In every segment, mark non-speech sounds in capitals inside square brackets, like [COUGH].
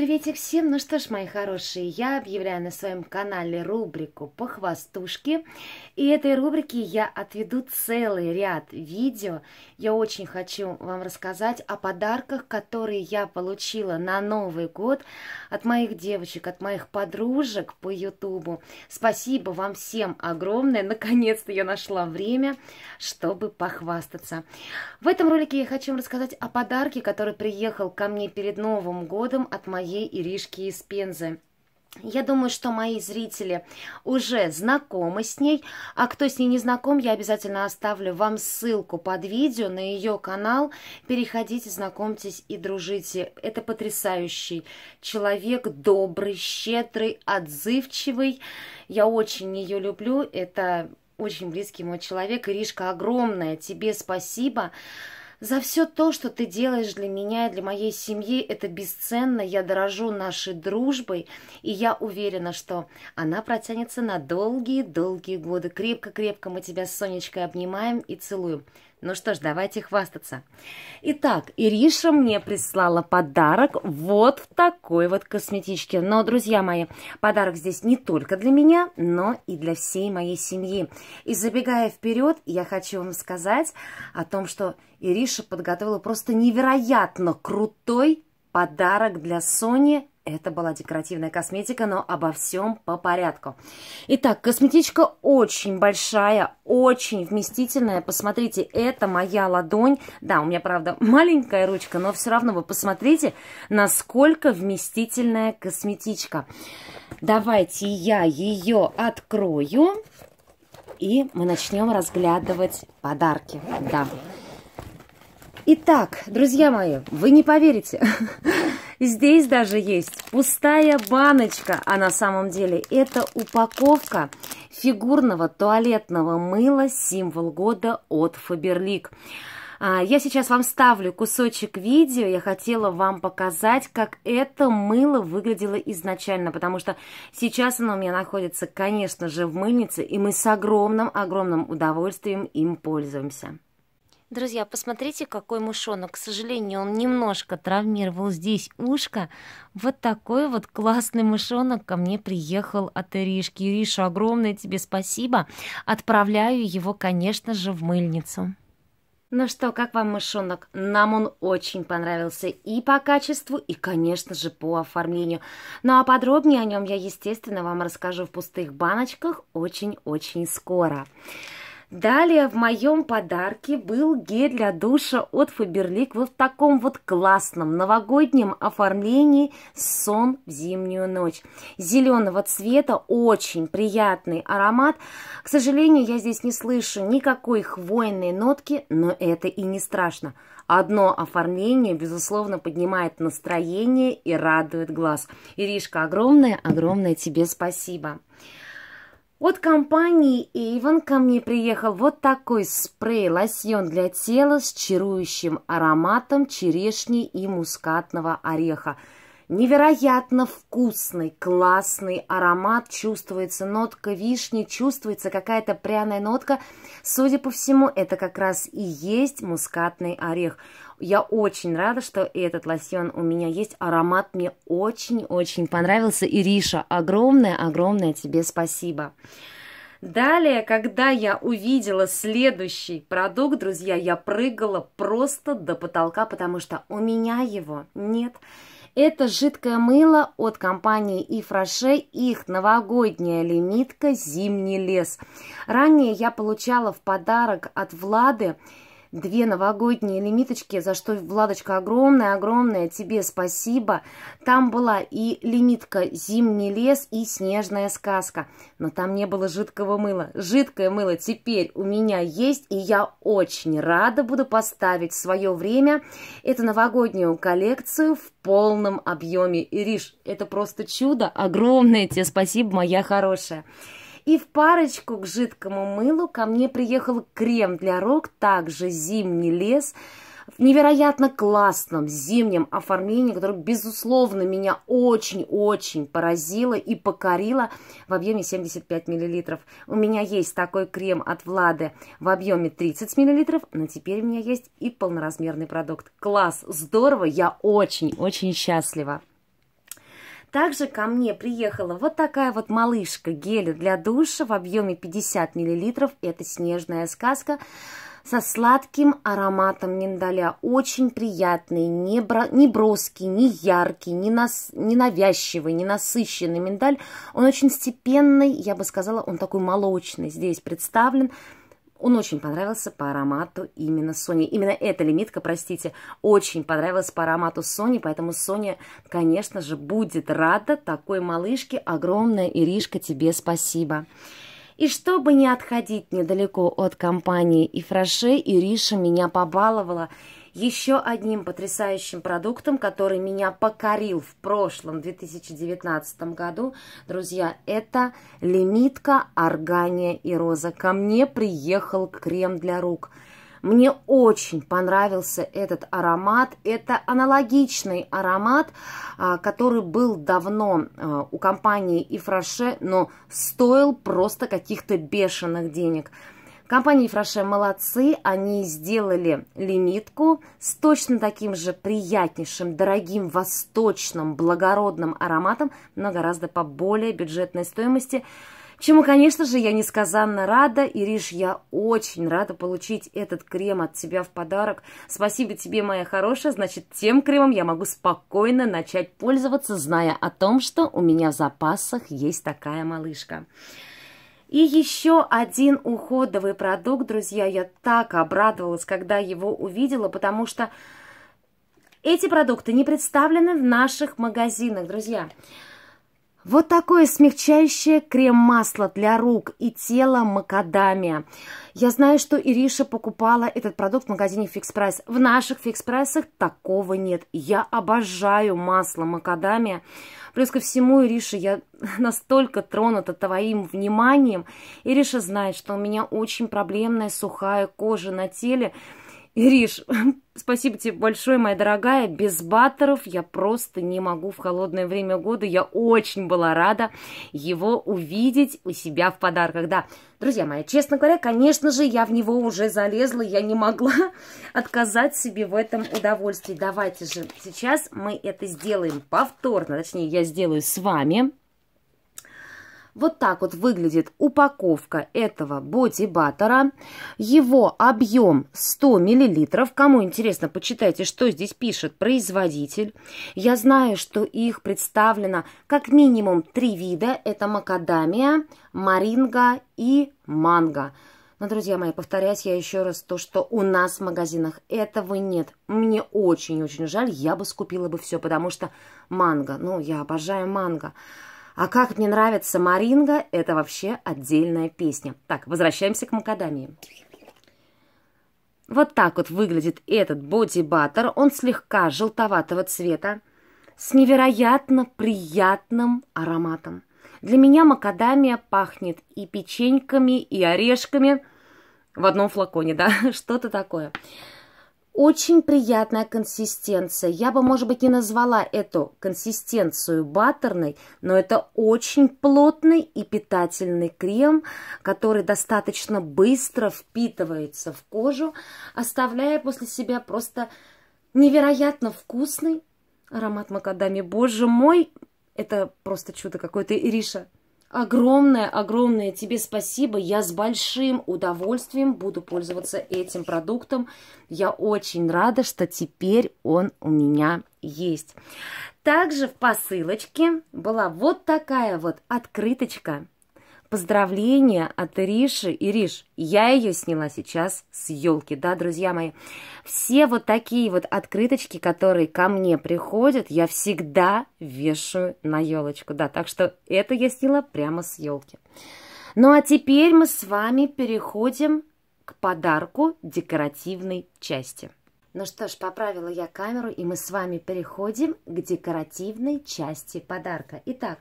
Приветик всем! Ну что ж, мои хорошие, я объявляю на своем канале рубрику «Похвастушки». И этой рубрике я отведу целый ряд видео. Я очень хочу вам рассказать о подарках, которые я получила на Новый год от моих девочек, от моих подружек по Ютубу. Спасибо вам всем огромное! Наконец-то я нашла время, чтобы похвастаться. В этом ролике я хочу вам рассказать о подарке, который приехал ко мне перед Новым годом от моей моей Иришки из Пензы. Я думаю, что мои зрители уже знакомы с ней, а кто с ней не знаком, я обязательно оставлю вам ссылку под видео на ее канал. Переходите, знакомьтесь и дружите. Это потрясающий человек, добрый, щедрый, отзывчивый. Я очень ее люблю, это очень близкий мой человек. Иришка, огромное тебе спасибо. Спасибо за все то, что ты делаешь для меня и для моей семьи, это бесценно. Я дорожу нашей дружбой, и я уверена, что она протянется на долгие-долгие годы. Крепко-крепко мы тебя с Сонечкой обнимаем и целуем. Ну что ж, давайте хвастаться. Итак, Ириша мне прислала подарок вот в такой вот косметичке. Но, друзья мои, подарок здесь не только для меня, но и для всей моей семьи. И забегая вперед, я хочу вам сказать о том, что Ириша подготовила просто невероятно крутой подарок для Сони. Это была декоративная косметика, но обо всем по порядку. Итак, косметичка очень большая, очень вместительная. Посмотрите, это моя ладонь. Да, у меня, правда, [LAUGHS] маленькая ручка, но все равно вы посмотрите, насколько вместительная косметичка. Давайте я ее открою, и мы начнем разглядывать подарки. Да. Итак, друзья мои, вы не поверите, [LAUGHS] здесь даже есть пустая баночка, а на самом деле это упаковка фигурного туалетного мыла «Символ года» от Faberlic. А, я сейчас вам ставлю кусочек видео, я хотела вам показать, как это мыло выглядело изначально, потому что сейчас оно у меня находится, конечно же, в мыльнице, и мы с огромным-огромным удовольствием им пользуемся. Друзья, посмотрите, какой мышонок. К сожалению, он немножко травмировал здесь ушко. Вот такой вот классный мышонок ко мне приехал от Иришки. Ириша, огромное тебе спасибо. Отправляю его, конечно же, в мыльницу. Ну что, как вам мышонок? Нам он очень понравился и по качеству, и, конечно же, по оформлению. Ну а подробнее о нем я, естественно, вам расскажу в пустых баночках очень-очень скоро. Далее в моем подарке был гель для душа от Фаберлик вот в таком вот классном новогоднем оформлении «Сон в зимнюю ночь». Зеленого цвета, очень приятный аромат. К сожалению, я здесь не слышу никакой хвойной нотки, но это и не страшно. Одно оформление, безусловно, поднимает настроение и радует глаз. Иришка, огромное-огромное тебе спасибо. Спасибо. От компании Avon ко мне приехал вот такой спрей, лосьон для тела с чарующим ароматом черешни и мускатного ореха. Невероятно вкусный, классный аромат, чувствуется нотка вишни, чувствуется какая-то пряная нотка. Судя по всему, это как раз и есть мускатный орех. Я очень рада, что этот лосьон у меня есть. Аромат мне очень-очень понравился. Ириша, огромное-огромное тебе спасибо. Далее, когда я увидела следующий продукт, друзья, я прыгала просто до потолка, потому что у меня его нет. Это жидкое мыло от компании Ифраше, их новогодняя лимитка «Зимний лес». Ранее я получала в подарок от Влады две новогодние лимиточки, за что, Владочка, огромное-огромное тебе спасибо. Там была и лимитка «Зимний лес» и «Снежная сказка». Но там не было жидкого мыла. Жидкое мыло теперь у меня есть, и я очень рада буду поставить в свое время эту новогоднюю коллекцию в полном объеме. Ириш, это просто чудо. Огромное тебе спасибо, моя хорошая. И в парочку к жидкому мылу ко мне приехал крем для рук, также зимний лес, в невероятно классном зимнем оформлении, которое, безусловно, меня очень-очень поразило и покорило в объеме 75 мл. У меня есть такой крем от Влады в объеме 30 мл, но теперь у меня есть и полноразмерный продукт. Класс, здорово, я очень-очень счастлива. Также ко мне приехала вот такая вот малышка геля для душа в объеме 50 мл. Это снежная сказка со сладким ароматом миндаля. Очень приятный, не, бро, не броский, не яркий, не, нас, не навязчивый, не насыщенный миндаль. Он очень степенный, я бы сказала, он такой молочный здесь представлен. Он очень понравился по аромату именно Sony. Именно эта лимитка, простите, очень понравилась по аромату Sony, поэтому Sony, конечно же, будет рада такой малышке. Огромная Иришка, тебе спасибо. И чтобы не отходить недалеко от компании и Фраше, Ириша меня побаловала – еще одним потрясающим продуктом, который меня покорил в прошлом 2019 году, друзья, это лимитка Органия и Роза. Ко мне приехал крем для рук. Мне очень понравился этот аромат. Это аналогичный аромат, а, который был давно а, у компании Ифраше, но стоил просто каких-то бешеных денег – Компания Ефраше молодцы, они сделали лимитку с точно таким же приятнейшим, дорогим, восточным, благородным ароматом, но гораздо по более бюджетной стоимости, чему, конечно же, я несказанно рада. Ириш, я очень рада получить этот крем от тебя в подарок. Спасибо тебе, моя хорошая, значит, тем кремом я могу спокойно начать пользоваться, зная о том, что у меня в запасах есть такая малышка. И еще один уходовый продукт, друзья, я так обрадовалась, когда его увидела, потому что эти продукты не представлены в наших магазинах, друзья. Друзья. Вот такое смягчающее крем-масло для рук и тела макадамия. Я знаю, что Ириша покупала этот продукт в магазине Фикс В наших Фикс такого нет. Я обожаю масло макадамия. Плюс ко всему, Ириша, я [LAUGHS] настолько тронута твоим вниманием. Ириша знает, что у меня очень проблемная сухая кожа на теле. Ириш, [LAUGHS] Спасибо тебе большое, моя дорогая. Без баттеров я просто не могу в холодное время года. Я очень была рада его увидеть у себя в подарках. Да, друзья мои, честно говоря, конечно же, я в него уже залезла. Я не могла [LAUGHS] отказать себе в этом удовольствии. Давайте же сейчас мы это сделаем повторно. Точнее, я сделаю с вами. Вот так вот выглядит упаковка этого бодибаттера. Его объем 100 мл. Кому интересно, почитайте, что здесь пишет производитель. Я знаю, что их представлено как минимум три вида. Это макадамия, маринга и манго. Но, друзья мои, повторяюсь я еще раз, то, что у нас в магазинах этого нет. Мне очень-очень жаль, я бы скупила бы все, потому что манго, ну, я обожаю манго. А как мне нравится Маринга, это вообще отдельная песня. Так, возвращаемся к Макадамии. Вот так вот выглядит этот бодибаттер, Он слегка желтоватого цвета, с невероятно приятным ароматом. Для меня макадамия пахнет и печеньками, и орешками в одном флаконе, да, [LAUGHS] что-то такое. Очень приятная консистенция. Я бы, может быть, не назвала эту консистенцию баттерной, но это очень плотный и питательный крем, который достаточно быстро впитывается в кожу, оставляя после себя просто невероятно вкусный аромат макадами. Боже мой, это просто чудо какое-то, Ириша. Огромное-огромное тебе спасибо. Я с большим удовольствием буду пользоваться этим продуктом. Я очень рада, что теперь он у меня есть. Также в посылочке была вот такая вот открыточка Поздравления от Ириши. Ириш, я ее сняла сейчас с елки, да, друзья мои. Все вот такие вот открыточки, которые ко мне приходят, я всегда вешаю на елочку, да. Так что это я сняла прямо с елки. Ну а теперь мы с вами переходим к подарку декоративной части. Ну что ж, поправила я камеру, и мы с вами переходим к декоративной части подарка. Итак,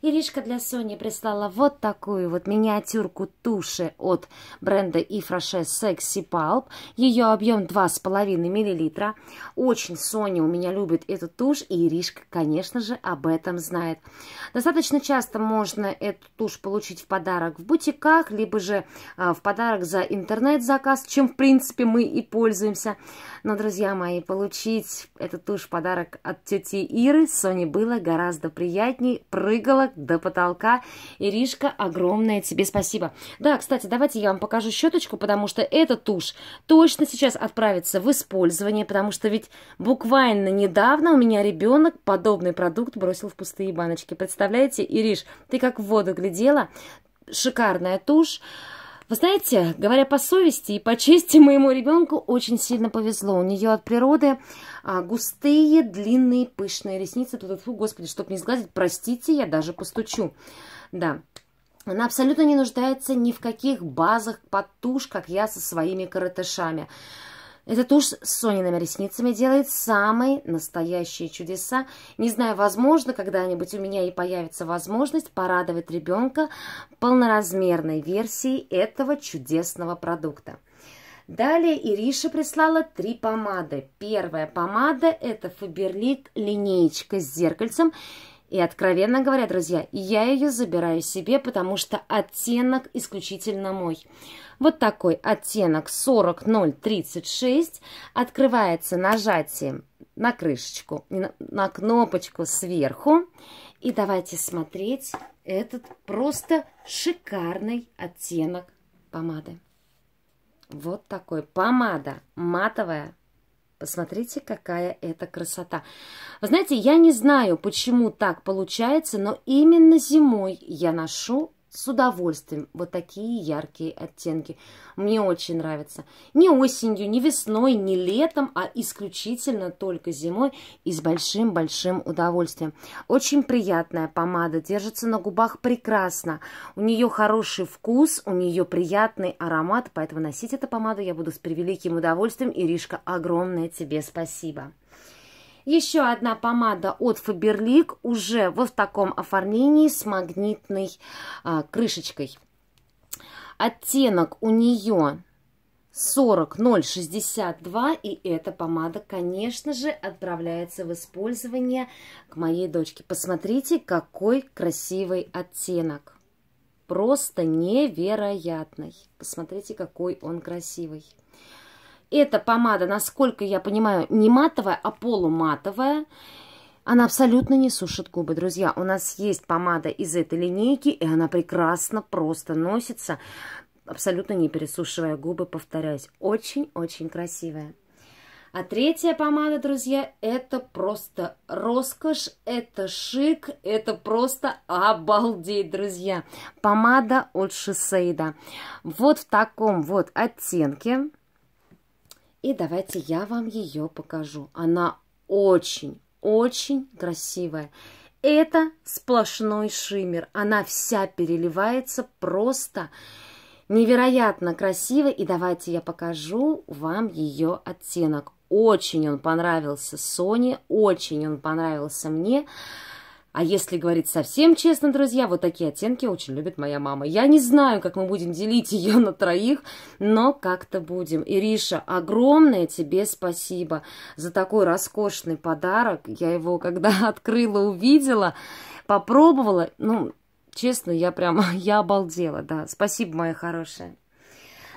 Иришка для Сони прислала вот такую вот миниатюрку туши от бренда Ifrache Sexy Pulp. Ее объем 2,5 мл. Очень Соня у меня любит эту тушь, и Иришка, конечно же, об этом знает. Достаточно часто можно эту тушь получить в подарок в бутиках, либо же а, в подарок за интернет-заказ, чем, в принципе, мы и пользуемся. Но, друзья мои, получить этот тушь-подарок от тети Иры Соне было гораздо приятней. Прыгала до потолка. Иришка, огромное тебе спасибо. Да, кстати, давайте я вам покажу щеточку, потому что эта тушь точно сейчас отправится в использование, потому что ведь буквально недавно у меня ребенок подобный продукт бросил в пустые баночки. Представляете, Ириш, ты как в воду глядела, шикарная тушь, вы знаете, говоря по совести и по чести, [LAUGHS] моему ребенку очень сильно повезло. У нее от природы а, густые, длинные, пышные ресницы. Тут, фу, господи, чтобы не сглазить, простите, я даже постучу. Да. Она абсолютно не нуждается ни в каких базах, как я со своими коротышами. Эта тушь с Сониными ресницами делает самые настоящие чудеса. Не знаю, возможно, когда-нибудь у меня и появится возможность порадовать ребенка полноразмерной версией этого чудесного продукта. Далее Ириша прислала три помады. Первая помада – это Фаберлик линеечка с зеркальцем. И, откровенно говоря, друзья, я ее забираю себе, потому что оттенок исключительно мой. Вот такой оттенок 40036 открывается нажатием на крышечку, на кнопочку сверху. И давайте смотреть этот просто шикарный оттенок помады. Вот такой помада матовая Посмотрите, какая это красота. Вы знаете, я не знаю, почему так получается, но именно зимой я ношу с удовольствием вот такие яркие оттенки. Мне очень нравится. Не осенью, не весной, не летом, а исключительно только зимой и с большим-большим удовольствием. Очень приятная помада, держится на губах прекрасно. У нее хороший вкус, у нее приятный аромат, поэтому носить эту помаду я буду с превеликим удовольствием. Иришка, огромное тебе спасибо. Еще одна помада от Faberlic уже вот в таком оформлении с магнитной а, крышечкой. Оттенок у нее 40062, и эта помада, конечно же, отправляется в использование к моей дочке. Посмотрите, какой красивый оттенок. Просто невероятный. Посмотрите, какой он красивый. Эта помада, насколько я понимаю, не матовая, а полуматовая. Она абсолютно не сушит губы, друзья. У нас есть помада из этой линейки, и она прекрасно просто носится, абсолютно не пересушивая губы, повторяюсь. Очень-очень красивая. А третья помада, друзья, это просто роскошь, это шик, это просто обалдеть, друзья. Помада от Шисейда. Вот в таком вот оттенке. И давайте я вам ее покажу. Она очень, очень красивая. Это сплошной шиммер. Она вся переливается просто невероятно красиво. И давайте я покажу вам ее оттенок. Очень он понравился Соне, очень он понравился мне. А если говорить совсем честно, друзья, вот такие оттенки очень любит моя мама. Я не знаю, как мы будем делить [LAUGHS] ее на троих, но как-то будем. Ириша, огромное тебе спасибо за такой роскошный подарок. Я его когда [LAUGHS] открыла, увидела, попробовала. Ну, честно, я прям [LAUGHS] я обалдела, да. Спасибо, моя хорошая.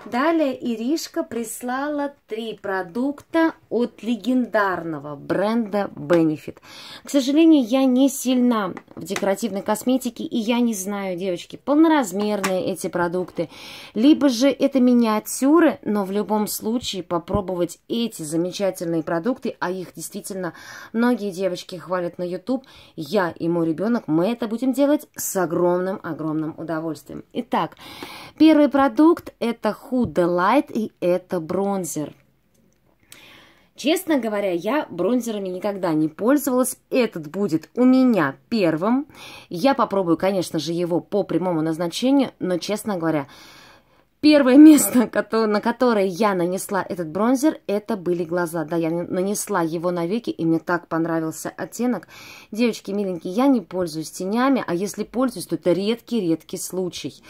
Далее Иришка прислала три продукта от легендарного бренда Benefit. К сожалению, я не сильна в декоративной косметике, и я не знаю, девочки, полноразмерные эти продукты, либо же это миниатюры, но в любом случае попробовать эти замечательные продукты, а их действительно многие девочки хвалят на YouTube, я и мой ребенок, мы это будем делать с огромным-огромным удовольствием. Итак, первый продукт – это Huda Light, и это бронзер. Честно говоря, я бронзерами никогда не пользовалась. Этот будет у меня первым. Я попробую, конечно же, его по прямому назначению, но, честно говоря, первое место, на которое я нанесла этот бронзер, это были глаза. Да, я нанесла его на веки, и мне так понравился оттенок. Девочки миленькие, я не пользуюсь тенями, а если пользуюсь, то это редкий-редкий случай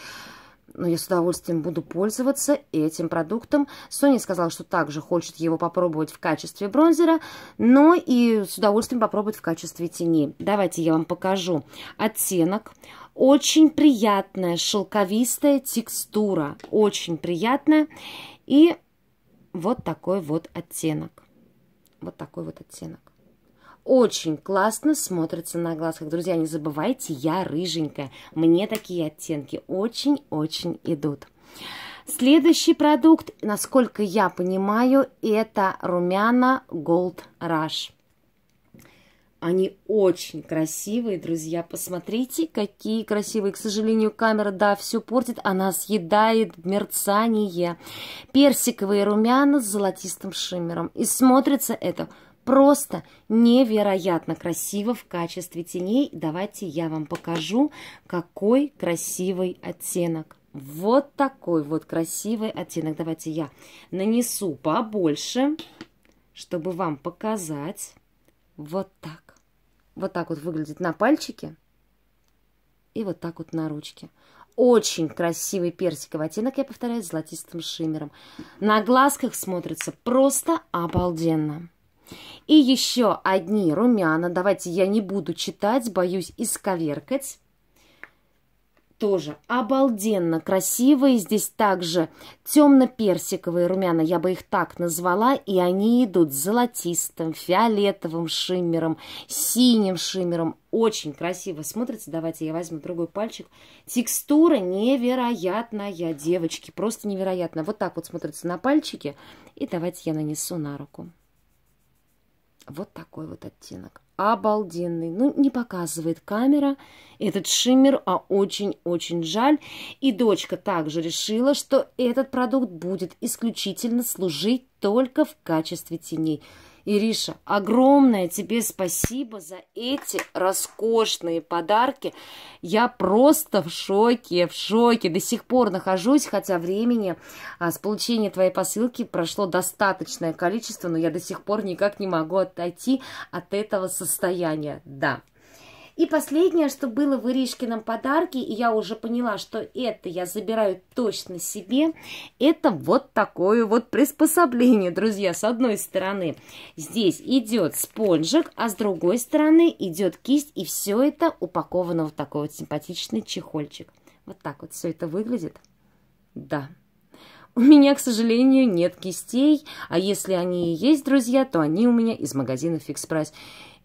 но я с удовольствием буду пользоваться этим продуктом. Соня сказала, что также хочет его попробовать в качестве бронзера, но и с удовольствием попробовать в качестве тени. Давайте я вам покажу оттенок. Очень приятная шелковистая текстура, очень приятная. И вот такой вот оттенок. Вот такой вот оттенок очень классно смотрится на глазках. Друзья, не забывайте, я рыженькая. Мне такие оттенки очень-очень идут. Следующий продукт, насколько я понимаю, это румяна Gold Rush. Они очень красивые, друзья. Посмотрите, какие красивые. К сожалению, камера, да, все портит. Она съедает мерцание. Персиковые румяна с золотистым шиммером. И смотрится это просто невероятно красиво в качестве теней. Давайте я вам покажу, какой красивый оттенок. Вот такой вот красивый оттенок. Давайте я нанесу побольше, чтобы вам показать. Вот так. Вот так вот выглядит на пальчике и вот так вот на ручке. Очень красивый персиковый оттенок, я повторяю, с золотистым шиммером. На глазках смотрится просто обалденно. И еще одни румяна. Давайте я не буду читать, боюсь исковеркать. Тоже обалденно красивые. Здесь также темно-персиковые румяна, я бы их так назвала. И они идут золотистым, фиолетовым шиммером, синим шиммером. Очень красиво смотрится. Давайте я возьму другой пальчик. Текстура невероятная, девочки. Просто невероятная. Вот так вот смотрится на пальчике. И давайте я нанесу на руку. Вот такой вот оттенок. Обалденный. Ну, не показывает камера этот шиммер, а очень-очень жаль. И дочка также решила, что этот продукт будет исключительно служить только в качестве теней. Ириша, огромное тебе спасибо за эти роскошные подарки. Я просто в шоке, в шоке. До сих пор нахожусь, хотя времени а, с получения твоей посылки прошло достаточное количество, но я до сих пор никак не могу отойти от этого состояния. Да. И последнее, что было в Иришкином подарке, и я уже поняла, что это я забираю точно себе, это вот такое вот приспособление, друзья. С одной стороны здесь идет спонжик, а с другой стороны идет кисть, и все это упаковано в такой вот симпатичный чехольчик. Вот так вот все это выглядит. Да. У меня, к сожалению, нет кистей, а если они и есть, друзья, то они у меня из магазина «Фикс Прайс»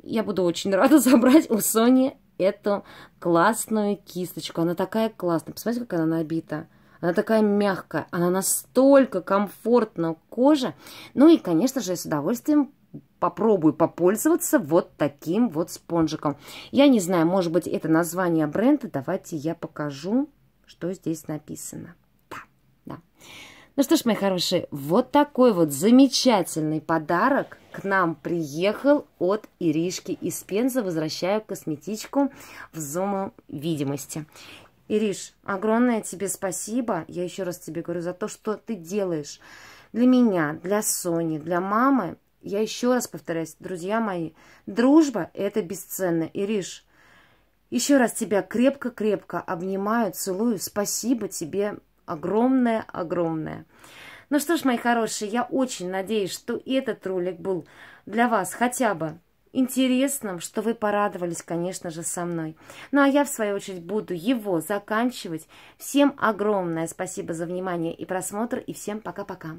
я буду очень [LAUGHS] рада забрать у Сони эту классную кисточку. Она такая классная. Посмотрите, как она набита. Она такая мягкая, она настолько комфортна коже. Ну и, конечно же, я с удовольствием попробую попользоваться вот таким вот спонжиком. Я не знаю, может быть, это название бренда. Давайте я покажу, что здесь написано. Ну что ж, мои хорошие, вот такой вот замечательный подарок к нам приехал от Иришки из Пензы. Возвращаю косметичку в зуму видимости. Ириш, огромное тебе спасибо. Я еще раз тебе говорю за то, что ты делаешь для меня, для Сони, для мамы. Я еще раз повторяюсь, друзья мои, дружба – это бесценно. Ириш, еще раз тебя крепко-крепко обнимаю, целую. Спасибо тебе огромное-огромное. Ну что ж, мои хорошие, я очень надеюсь, что этот ролик был для вас хотя бы интересным, что вы порадовались, конечно же, со мной. Ну, а я, в свою очередь, буду его заканчивать. Всем огромное спасибо за внимание и просмотр, и всем пока-пока.